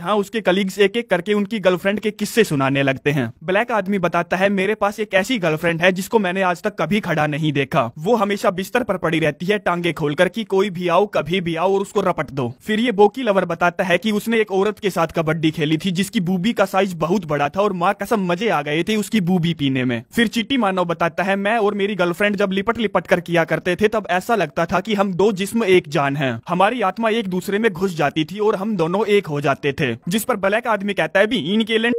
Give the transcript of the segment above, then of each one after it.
यहाँ उसके कलीग्स एक एक करके उनकी गर्लफ्रेंड के किस्से सुनाने लगते हैं ब्लैक आदमी बताता है मेरे पास एक ऐसी गर्लफ्रेंड है जिसको मैंने आज तक कभी खड़ा नहीं देखा वो हमेशा बिस्तर पर पड़ी रहती है टांगे खोलकर कि कोई भी आओ कभी भी आओ और उसको रपट दो फिर ये बोकी लवर बताता है की उसने एक औरत के साथ कबड्डी खेली थी जिसकी बूबी का साइज बहुत बड़ा था और माँ कसम मजे आ गए थे उसकी बूबी पीने में फिर चिट्टी मानव बताता है मैं और मेरी गर्लफ्रेंड जब लिपट लिपट कर किया करते थे तब ऐसा लगता था की हम दो जिसम एक जान है हमारी आत्मा एक दूसरे में घुस जाती थी और हम दोनों एक हो जाते थे है जिस पर ब्लैक आदमी कहता है भी इनके लन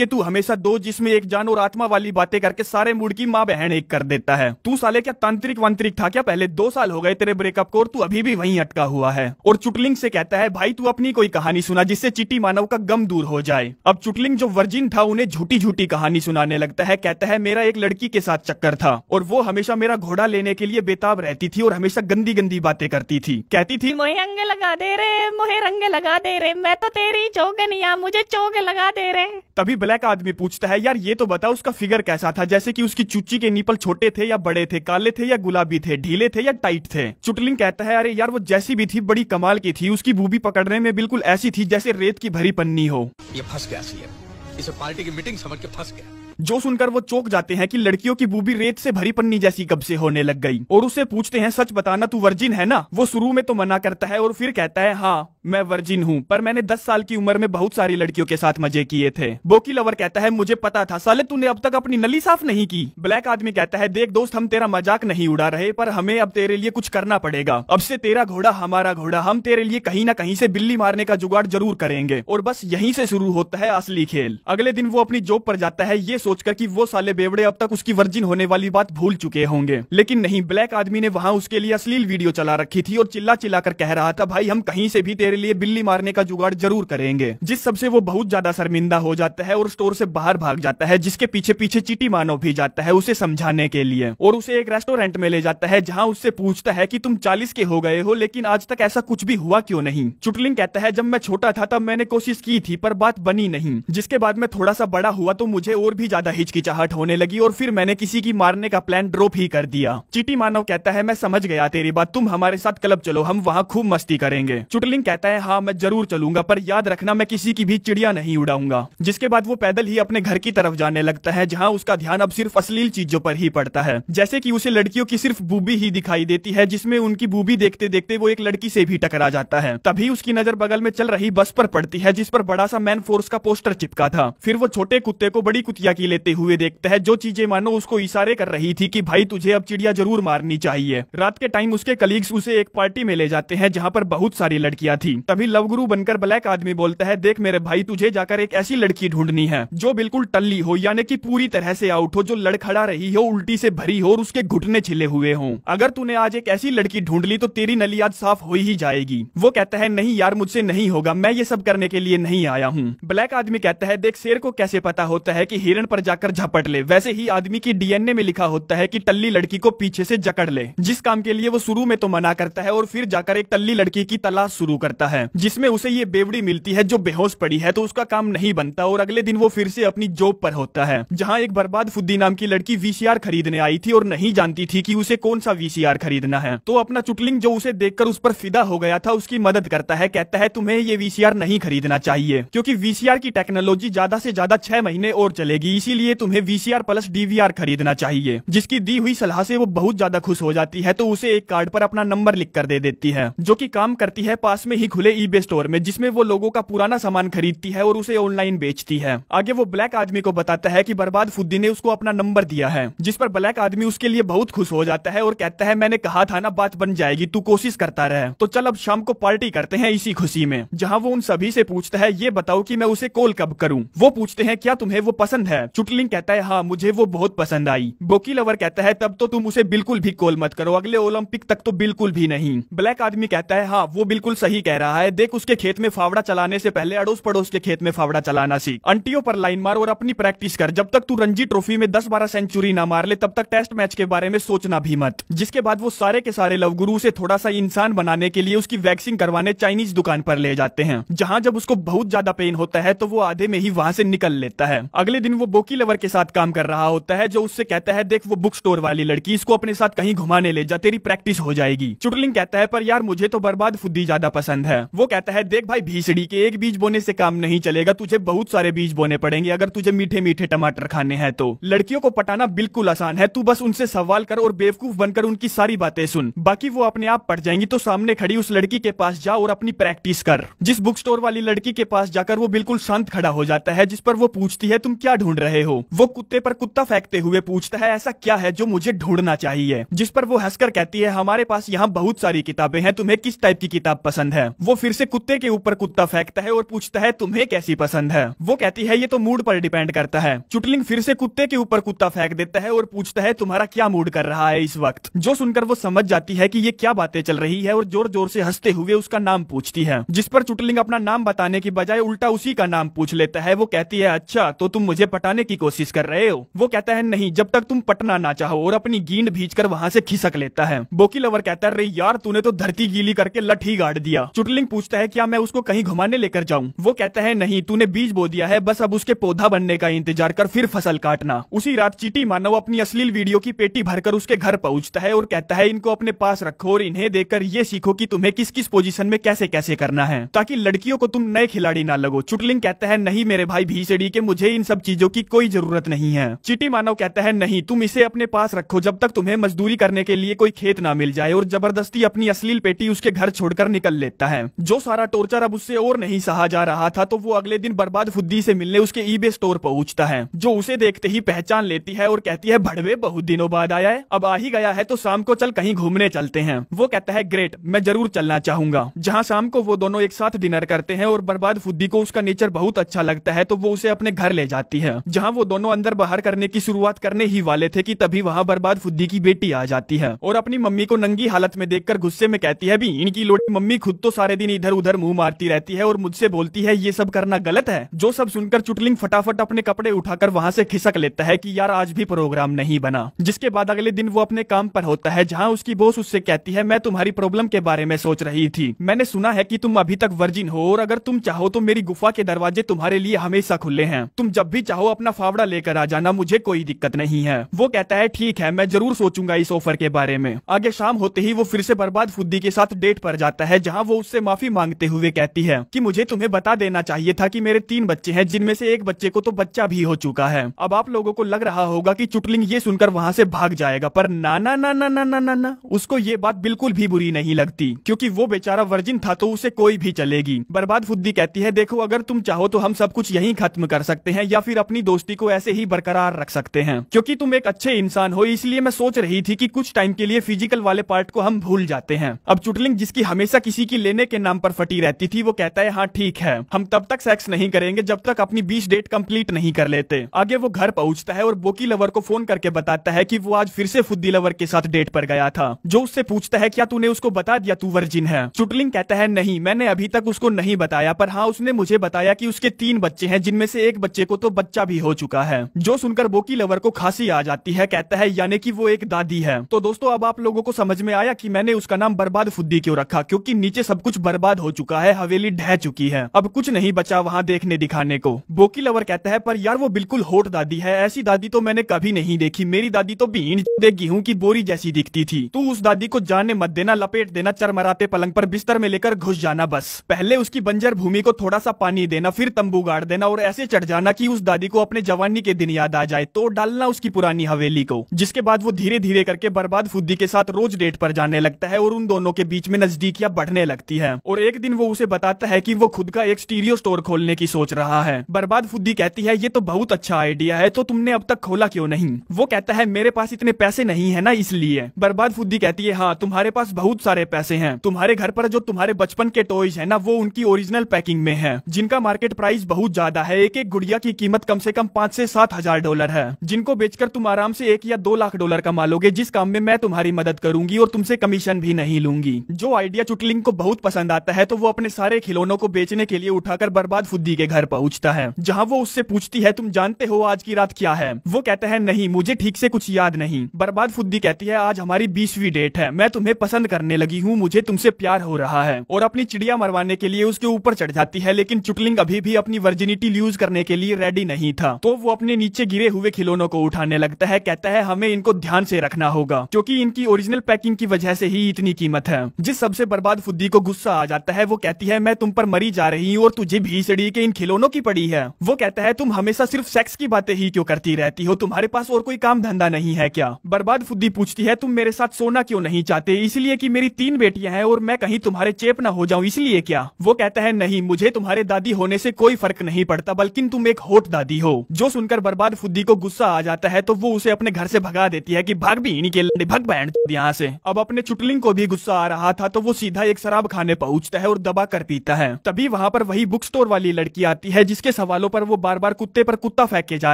के तू हमेशा दो जिसमें एक जान और आत्मा वाली बातें करके सारे मूड की माँ बहन एक कर देता है तू साले क्या तांत्रिक वांत्रिक था क्या पहले दो साल हो गए तेरे ब्रेकअप को और तू अभी भी वही अटका हुआ है और चुटलिंग से कहता है भाई तू अपनी कोई कहानी सुना जिससे चिट्टी मानव का गम दूर हो जाए अब चुटलिंग जो वर्जिन था उन्हें झूठी झूठी कहानी सुनाने लगता है कहता है मेरा एक लड़की के साथ चक्कर था और वो हमेशा मेरा घोड़ा लेने के लिए बेताब रहती थी और हमेशा गंदी गंदी बातें करती थी कहती थी मोहे रंगे लगा दे रे मोहे रंगे लगा दे रे मैं तो तेरी नहीं चौके नहीं आप मुझे चौके लगा दे रहे तभी ब्लैक आदमी पूछता है यार ये तो बताओ उसका फिगर कैसा था जैसे कि उसकी चुच्ची के नीपल छोटे थे या बड़े थे काले थे या गुलाबी थे ढीले थे या टाइट थे चुटलिंग कहता है अरे यार वो जैसी भी थी बड़ी कमाल की थी उसकी भूबी पकड़ने में बिल्कुल ऐसी थी जैसे रेत की भरी पन्नी हो ये फंस गया इसे पार्टी की मीटिंग समझ के फंस गया जो सुनकर वो चौक जाते हैं कि लड़कियों की बूबी रेत से भरी पन्नी जैसी कब से होने लग गई और उसे पूछते हैं सच बताना तू वर्जिन है ना वो शुरू में तो मना करता है और फिर कहता है हाँ मैं वर्जिन हूँ पर मैंने दस साल की उम्र में बहुत सारी लड़कियों के साथ मजे किए थे बोकी लवर कहता है मुझे पता था साले तूने अब तक अपनी नली साफ नहीं की ब्लैक आदमी कहता है देख दोस्त हम तेरा मजाक नहीं उड़ा रहे पर हमें अब तेरे लिए कुछ करना पड़ेगा अब से तेरा घोड़ा हमारा घोड़ा हम तेरे लिए कहीं ना कहीं से बिल्ली मारने का जुगाड़ जरूर करेंगे और बस यहीं से शुरू होता है असली खेल अगले दिन वो अपनी जॉब पर जाता है ये सोचकर कि वो साले बेवड़े अब तक उसकी वर्जिन होने वाली बात भूल चुके होंगे लेकिन नहीं ब्लैक आदमी ने वहाँ उसके लिए अश्लील वीडियो चला रखी थी और चिल्ला चिल्ला कर कह रहा था भाई हम कहीं से भी तेरे लिए बिल्ली मारने का जुगाड़ जरूर करेंगे जिस सबसे वो बहुत ज्यादा शर्मिंदा हो जाता है और स्टोर से बाहर भाग जाता है जिसके पीछे पीछे चीटी मानव भी जाता है उसे समझाने के लिए और उसे एक रेस्टोरेंट में ले जाता है जहाँ उससे पूछता है की तुम चालीस के हो गए हो लेकिन आज तक ऐसा कुछ भी हुआ क्यों नहीं चुटलिंग कहता है जब मैं छोटा था तब मैंने कोशिश की थी पर बात बनी नहीं जिसके बाद में थोड़ा सा बड़ा हुआ तो मुझे और भी ज्यादा हिचकिचाहट होने लगी और फिर मैंने किसी की मारने का प्लान ड्रॉप ही कर दिया चिटी मानव कहता है मैं समझ गया तेरी बात तुम हमारे साथ क्लब चलो हम वहाँ खूब मस्ती करेंगे चुटलिंग कहता है हाँ मैं जरूर चलूंगा पर याद रखना मैं किसी की भी चिड़िया नहीं उड़ाऊंगा जिसके बाद वो पैदल ही अपने घर की तरफ जाने लगता है जहाँ उसका ध्यान अब सिर्फ अश्लील चीजों पर ही पड़ता है जैसे की उसे लड़कियों की सिर्फ बूबी ही दिखाई देती है जिसमे उनकी बूबी देखते देखते वो एक लड़की से भी टकरा जाता है तभी उसकी नजर बगल में चल रही बस पर पड़ती है जिस पर बड़ा सा मैन फोर्स का पोस्टर चिपका था फिर वो छोटे कुत्ते को बड़ी कुतिया की लेते हुए देखते है जो चीजें मानो उसको इशारे कर रही थी कि भाई तुझे अब चिड़िया जरूर मारनी चाहिए रात के टाइम उसके कलीग्स उसे एक पार्टी में ले जाते हैं जहाँ पर बहुत सारी लड़कियाँ थी तभी लव गुरु बनकर ब्लैक आदमी बोलता है देख मेरे भाई तुझे जाकर एक ऐसी लड़की ढूंढनी है जो बिल्कुल टल्ली हो यानी की पूरी तरह से आउट हो जो लड़खड़ा रही हो उल्टी से भरी हो और उसके घुटने छिले हुए हो अगर तूने आज एक ऐसी लड़की ढूंढ ली तो तेरी नली आज साफ हो ही जाएगी वो कहता है नहीं यार मुझसे नहीं होगा मैं ये सब करने के लिए नहीं आया हूँ ब्लैक आदमी कहता है देख शेर को कैसे पता होता है की हिरण पर जाकर झपट ले वैसे ही आदमी की डीएनए में लिखा होता है कि टल्ली लड़की को पीछे से जकड़ ले जिस काम के लिए वो शुरू में तो मना करता है और फिर जाकर एक टल्ली लड़की की तलाश शुरू करता है जिसमे उसे ये बेवड़ी मिलती है जो बेहोश पड़ी है तो उसका काम नहीं बनता और अगले दिन वो फिर से अपनी जॉब पर होता है जहाँ एक बर्बाद फुद्दी नाम की लड़की वी खरीदने आई थी और नहीं जानती थी की उसे कौन सा वी खरीदना है तो अपना चुटलिंग जो उसे देखकर उस पर फिदा हो गया था उसकी मदद करता है कहता है तुम्हें ये वी नहीं खरीदना चाहिए क्योंकि वी की टेक्नोलॉजी ज्यादा से ज्यादा छह महीने और चलेगी इसीलिए तुम्हें वीसीआर प्लस डीवीआर खरीदना चाहिए जिसकी दी हुई सलाह से वो बहुत ज्यादा खुश हो जाती है तो उसे एक कार्ड पर अपना नंबर लिख कर दे देती है जो की काम करती है पास में ही खुले ई स्टोर में जिसमे वो लोगों का पुराना सामान खरीदती है और उसे ऑनलाइन बेचती है आगे वो ब्लैक आदमी को बताता है की बर्बाद फुद्दी ने उसको अपना नंबर दिया है जिस पर ब्लैक आदमी उसके लिए बहुत खुश हो जाता है और कहता है मैंने कहा था ना बात बन जाएगी तू कोशिश करता रहे तो चल अब शाम को पार्टी करते हैं इसी खुशी में जहाँ वो उन सभी से पूछता है ये बताओ कि मैं उसे कॉल कब करूँ वो पूछते हैं क्या तुम्हें वो पसंद है चुटलिंग कहता है हाँ मुझे वो बहुत पसंद आई बोकी लवर कहता है तब तो तुम उसे बिल्कुल भी कॉल मत करो अगले ओलंपिक तक तो बिल्कुल भी नहीं ब्लैक आदमी कहता है हाँ वो बिल्कुल सही कह रहा है देख उसके खेत में फावड़ा चलाने से पहले अड़ोस पड़ोस के खेत में फावड़ा चलाना सीख अंटियों पर लाइन मार और अपनी प्रैक्टिस कर जब तक तू रंजी ट्रॉफी में दस बारह सेंचुरी ना मार ले तब तक टेस्ट मैच के बारे में सोचना भी मत जिसके बाद वो सारे के सारे लव गुरु उसे थोड़ा सा इंसान बनाने के लिए उसकी वैक्सिंग करवाने चाइनीज दुकान पर ले जाते हैं जहाँ जब उसको बहुत ज्यादा पेन होता है तो वो आधे में ही वहाँ से निकल लेता है अगले दिन वो बुकी लवर के साथ काम कर रहा होता है जो उससे कहता है देख वो बुक स्टोर वाली लड़की इसको अपने साथ कहीं घुमाने ले जा तेरी प्रैक्टिस हो जाएगी चुटलिंग कहता है पर यार मुझे तो बर्बाद फुद्दी ज्यादा पसंद है वो कहता है देख भाई भीसड़ी के एक बीज बोने से काम नहीं चलेगा तुझे बहुत सारे बीज बोने पड़ेंगे अगर तुझे मीठे मीठे टमाटर खाने हैं तो लड़कियों को पटाना बिल्कुल आसान है तू बस उनसे सवाल कर और बेवकूफ बनकर उनकी सारी बातें सुन बाकी वो अपने आप पट जाएंगी तो सामने खड़ी उस लड़की के पास जा और अपनी प्रैक्टिस कर जिस बुक स्टोर वाली लड़की के पास जाकर वो बिल्कुल शांत खड़ा हो जाता है जिस पर वो पूछती है तुम क्या ढूंढ रहे रहे हो वो कुत्ते पर कुत्ता फेंकते हुए पूछता है ऐसा क्या है जो मुझे ढूंढना चाहिए जिस पर वो हंसकर कहती है हमारे पास यहाँ बहुत सारी किताबें हैं तुम्हें किस टाइप की किताब पसंद है वो फिर से कुत्ते के ऊपर कुत्ता फेंकता है और पूछता है तुम्हें कैसी पसंद है वो कहती है ये तो मूड पर डिपेंड करता है चुटलिंग फिर से कुत्ते के ऊपर कुत्ता फेंक देता है और पूछता है तुम्हारा क्या मूड कर रहा है इस वक्त जो सुनकर वो समझ जाती है की ये क्या बातें चल रही है और जोर जोर से हंसते हुए उसका नाम पूछती है जिस पर चुटलिंग अपना नाम बताने की बजाय उल्टा उसी का नाम पूछ लेता है वो कहती है अच्छा तो तुम मुझे पटाने बचाने की कोशिश कर रहे हो वो कहता है नहीं जब तक तुम पटना ना चाहो और अपनी गेंद भीज कर वहाँ से खिसक लेता है बोकी लवर कहता है रे यार तूने तो धरती गीली करके लठी गाड़ दिया चुटलिंग पूछता है क्या मैं उसको कहीं घुमाने लेकर जाऊँ वो कहता है नहीं तूने बीज बो दिया है बस अब उसके पौधा बनने का इंतजार कर फिर फसल काटना उसी रात चीटी मानव अपनी अश्लील वीडियो की पेटी भरकर उसके घर पहुँचता है और कहता है इनको अपने पास रखो और इन्हें देखकर ये सीखो की तुम्हें किस किस पोजिशन में कैसे कैसे करना है ताकि लड़कियों को तुम नए खिलाड़ी ना लगो चुटलिंग कहता है नहीं मेरे भाई भीसड़ी के मुझे इन सब चीजों की कोई जरूरत नहीं है चिटी मानव कहता है नहीं तुम इसे अपने पास रखो जब तक तुम्हें मजदूरी करने के लिए कोई खेत ना मिल जाए और जबरदस्ती अपनी अश्लील पेटी उसके घर छोड़कर निकल लेता है जो सारा टोर्चर अब उससे और नहीं सहा जा रहा था तो वो अगले दिन बर्बाद फुद्दी से मिलने उसके ईबे स्टोर पहुँचता है जो उसे देखते ही पहचान लेती है और कहती है भड़वे बहुत दिनों बाद आया है अब आ ही गया है तो शाम को चल कहीं घूमने चलते हैं वो कहता है ग्रेट मैं जरूर चलना चाहूंगा जहाँ शाम को वो दोनों एक साथ डिनर करते हैं और बर्बाद फुद्दी को उसका नेचर बहुत अच्छा लगता है तो वो उसे अपने घर ले जाती है जहां वो दोनों अंदर बाहर करने की शुरुआत करने ही वाले थे कि तभी वहां बर्बाद फुद्दी की बेटी आ जाती है और अपनी मम्मी को नंगी हालत में देखकर गुस्से में कहती है भी इनकी लोटी मम्मी खुद तो सारे दिन इधर उधर मुंह मारती रहती है और मुझसे बोलती है ये सब करना गलत है जो सब सुनकर चुटलिंग फटाफट अपने कपड़े उठाकर वहाँ से खिसक लेता है की यार आज भी प्रोग्राम नहीं बना जिसके बाद अगले दिन वो अपने काम पर होता है जहाँ उसकी बोस उससे कहती है मैं तुम्हारी प्रॉब्लम के बारे में सोच रही थी मैंने सुना है की तुम अभी तक वर्जिन हो और अगर तुम चाहो तो मेरी गुफा के दरवाजे तुम्हारे लिए हमेशा खुले हैं तुम जब भी चाहो अपना फावड़ा लेकर आ जाना मुझे कोई दिक्कत नहीं है वो कहता है ठीक है मैं जरूर सोचूंगा इस ऑफर के बारे में आगे शाम होते ही वो फिर से बर्बाद फुद्दी के साथ डेट पर जाता है जहाँ वो उससे माफी मांगते हुए कहती है की मुझे तुम्हें बता देना चाहिए था की मेरे तीन बच्चे है जिनमें से एक बच्चे को तो बच्चा भी हो चुका है अब आप लोगों को लग रहा होगा की चुटलिंग ये सुनकर वहाँ ऐसी भाग जाएगा पर ना ना ना ना ना ना ना उसको ये बात बिल्कुल भी बुरी नहीं लगती क्योंकि वो बेचारा वर्जिन था तो उसे कोई भी चलेगी बर्बाद फुद्दी कहती है देखो अगर तुम चाहो तो हम सब कुछ यहीं खत्म कर सकते हैं या फिर अपनी दोस्ती को ऐसे ही बरकरार रख सकते हैं क्योंकि तुम एक अच्छे इंसान हो इसलिए मैं सोच रही थी कि कुछ टाइम के लिए फिजिकल वाले पार्ट को हम भूल जाते हैं अब चुटलिंग जिसकी हमेशा किसी की लेने के नाम पर फटी रहती थी वो कहता है हाँ ठीक है हम तब तक सेक्स नहीं करेंगे जब तक अपनी बीस डेट कम्प्लीट नहीं कर लेते आगे वो घर पहुँचता है और बोकी लवर को फोन करके बताता है की वो आज फिर से फुद्दी लवर के साथ डेट पर गया था जो उससे पूछता है क्या तूने उसको बता दिया तू वर्जिन है चुटलिंग कहता है नहीं मैंने अभी तक उसको नहीं बताया पर हाँ उसने मुझे बताया की उसके तीन बच्चे हैं जिनमें से एक बच्चे को तो बच्चा भी हो चुका है जो सुनकर बोकी लवर को खांसी आ जाती है कहता है यानी कि वो एक दादी है तो दोस्तों अब आप लोगों को समझ में आया कि मैंने उसका नाम बर्बाद फुद्दी क्यों रखा क्योंकि नीचे सब कुछ बर्बाद हो चुका है हवेली ढह चुकी है अब कुछ नहीं बचा वहाँ देखने दिखाने को बोकी लवर कहता है पर यार वो बिल्कुल होट दादी है ऐसी दादी तो मैंने कभी नहीं देखी मेरी दादी तो बीन गेहूँ की बोरी जैसी दिखती थी तू उस दादी को जाने मत देना लपेट देना चरमराते पलंग पर बिस्तर में लेकर घुस जाना बस पहले उसकी बंजर भूमि को थोड़ा सा पानी देना फिर तंबू गाड़ देना और ऐसे चढ़ जाना की उस दादी को अपने जवानी के दिन याद आ जाए तो डालना उसकी पुरानी हवेली को जिसके बाद वो धीरे धीरे करके बर्बाद फुद्दी के साथ रोज डेट पर जाने लगता है और उन दोनों के बीच में नजदीकियाँ बढ़ने लगती है और एक दिन वो उसे बताता है की वो खुद का एक स्टीरियो स्टोर खोलने की सोच रहा है बर्बाद फुद्दी कहती है ये तो बहुत अच्छा आइडिया है तो तुमने अब तक खोला क्यों नहीं वो कहता है मेरे पास इतने पैसे नहीं है ना इसलिए बर्बाद फुद्दी कहती है हाँ तुम्हारे पास बहुत सारे पैसे हैं तुम्हारे घर पर जो तुम्हारे बचपन के टॉयज है ना वो उनकी ओरिजिनल पैकिंग में है जिनका मार्केट प्राइस बहुत ज्यादा है एक एक गुड़िया की कीमत कम से कम कम पाँच से सात हजार डॉलर है जिनको बेचकर तुम आराम से एक या दो लाख डॉलर कमा लोगे जिस काम में मैं तुम्हारी मदद करूंगी और तुमसे कमीशन भी नहीं लूंगी जो आइडिया चुटलिंग को बहुत पसंद आता है तो वो अपने सारे खिलौनों को बेचने के लिए उठाकर बर्बाद फुद्दी के घर पहुँचता है जहाँ वो उससे पूछती है तुम जानते हो आज की रात क्या है वो कहता है नहीं मुझे ठीक से कुछ याद नहीं बर्बाद फुद्दी कहती है आज हमारी बीसवीं डेट है मैं तुम्हें पसंद करने लगी हूँ मुझे तुमसे प्यार हो रहा है और अपनी चिड़िया मरवाने के लिए उसके ऊपर चढ़ जाती है लेकिन चुटलिंग अभी भी अपनी वर्जिनिटी लूज करने के लिए रेडी नहीं था था तो वो अपने नीचे गिरे हुए खिलौनों को उठाने लगता है कहता है हमें इनको ध्यान से रखना होगा क्योंकि इनकी ओरिजिनल पैकिंग की वजह से ही इतनी कीमत है जिस सबसे बर्बाद फुद्दी को गुस्सा आ जाता है वो कहती है मैं तुम पर मरी जा रही हूँ और तुझे सड़ी के इन खिलौनों की पड़ी है वो कहता है तुम हमेशा सिर्फ सेक्स की बातें ही क्यों करती रहती हो तुम्हारे पास और कोई काम धंधा नहीं है क्या बर्बाद फुद्दी पूछती है तुम मेरे साथ सोना क्यों नहीं चाहते इसलिए की मेरी तीन बेटियाँ हैं और मैं कहीं तुम्हारे चेप न हो जाऊँ इसलिए क्या वो कहता है नहीं मुझे तुम्हारे दादी होने से कोई फर्क नहीं पड़ता बल्कि तुम एक होट दादी हो जो सुनकर बर्बाद फुद्दी को गुस्सा आ जाता है तो वो उसे अपने घर से भगा देती है कि भाग भी इन्हीं के लंडे भग बैंड यहाँ से अब अपने चुटलिंग को भी गुस्सा आ रहा था तो वो सीधा एक शराब खाने पहुँचता है और दबा कर पीता है तभी वहाँ पर वही बुक स्टोर वाली लड़की आती है जिसके सवालों पर वो बार बार कुत्ते पर कुत्ता के जा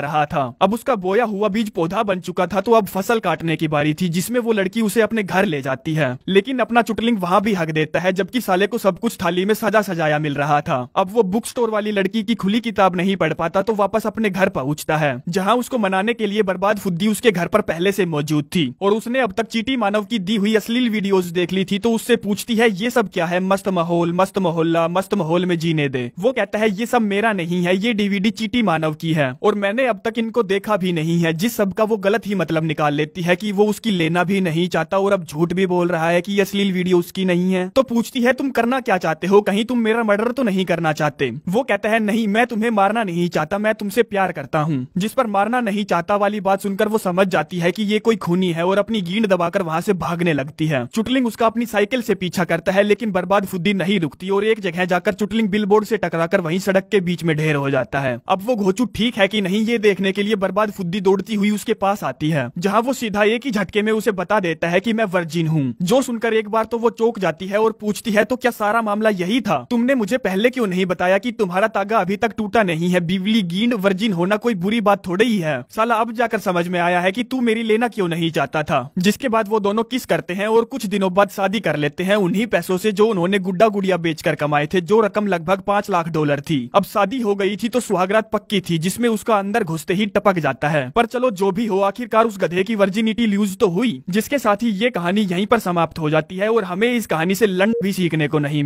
रहा था अब उसका बोया हुआ बीज पौधा बन चुका था तो अब फसल काटने की बारी थी जिसमे वो लड़की उसे अपने घर ले जाती है लेकिन अपना चुटलिंग वहाँ भी हक देता है जबकि साले को सब कुछ थाली में सजा सजाया मिल रहा था अब वो बुक स्टोर वाली लड़की की खुली किताब नहीं पढ़ पाता तो वापस अपने घर पहुंचता है जहां उसको मनाने के लिए बर्बाद फुद्दी उसके घर पर पहले से मौजूद थी और उसने अब तक चीटी मानव की दी हुई अश्लील वीडियोस देख ली थी तो उससे पूछती है ये सब क्या है मस्त माहौल मस्त मोहल्ला मस्त माहौल में जीने दे वो कहता है ये सब मेरा नहीं है ये डीवीडी चीटी मानव की है और मैंने अब तक इनको देखा भी नहीं है जिस सब का वो गलत ही मतलब निकाल लेती है की वो उसकी लेना भी नहीं चाहता और अब झूठ भी बोल रहा है की अश्लील वीडियो उसकी नहीं है तो पूछती है तुम करना क्या चाहते हो कहीं तुम मेरा मर्डर तो नहीं करना चाहते वो कहता है नहीं मैं तुम्हें मारना नहीं चाहता मैं तुमसे प्यार करता हूँ जिस पर मारना नहीं चाहता वाली बात सुनकर वो समझ जाती है की ये कोई खूनी है और अपनी गेंद दबाकर वहाँ से भागने लगती है चुटलिंग उसका अपनी साइकिल से पीछा करता है लेकिन बर्बाद फुद्दी नहीं रुकती और एक जगह जाकर चुटलिंग बिल बोर्ड टकरा टकराकर वही सड़क के बीच में ढेर हो जाता है अब वो घोचू ठीक है की नहीं ये देखने के लिए बर्बाद फुद्दी दौड़ती हुई उसके पास आती है जहाँ वो सीधा एक ही झटके में उसे बता देता है कि मैं वर्जिन हूँ जो सुनकर एक बार तो वो चौक जाती है और पूछती है तो क्या सारा मामला यही था तुमने मुझे पहले क्यों नहीं बताया कि तुम्हारा तागा अभी तक टूटा नहीं है बिवली गेंद वर्जिन गमगीन होना कोई बुरी बात थोड़ी ही है साला अब जाकर समझ में आया है कि तू मेरी लेना क्यों नहीं चाहता था जिसके बाद वो दोनों किस करते हैं और कुछ दिनों बाद शादी कर लेते हैं उन्हीं पैसों से जो उन्होंने गुड्डा गुड़िया कर कमाए थे जो रकम लगभग पाँच लाख डॉलर थी अब शादी हो गयी थी तो सुहागरात पक्की थी जिसमे उसका अंदर घुसते ही टपक जाता है पर चलो जो भी हो आखिरकार उस गधे की वर्जिनिटी लूज तो हुई जिसके साथ ही ये कहानी यहीं पर समाप्त हो जाती है और हमें इस कहानी से लंड भी सीखने को नहीं